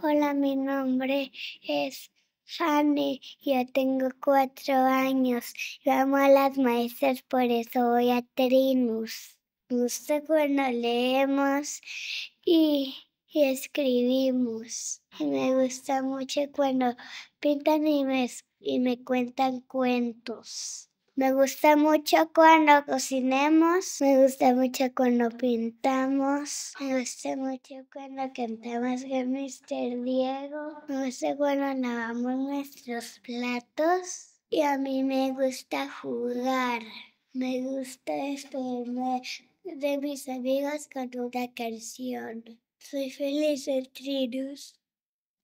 Hola, mi nombre es Fanny, yo tengo cuatro años. Yo amo a las maestras, por eso voy a Trinus. gusta cuando leemos y, escribimos. Y me gusta mucho cuando pintan y me cuentan cuentos. Me gusta mucho cuando cocinemos, me gusta mucho cuando pintamos, me gusta mucho cuando cantamos con Mr. Diego, me gusta cuando lavamos nuestros platos y a mí me gusta jugar. Me gusta despedirme de mis amigos con una canción. Soy feliz en Trinus.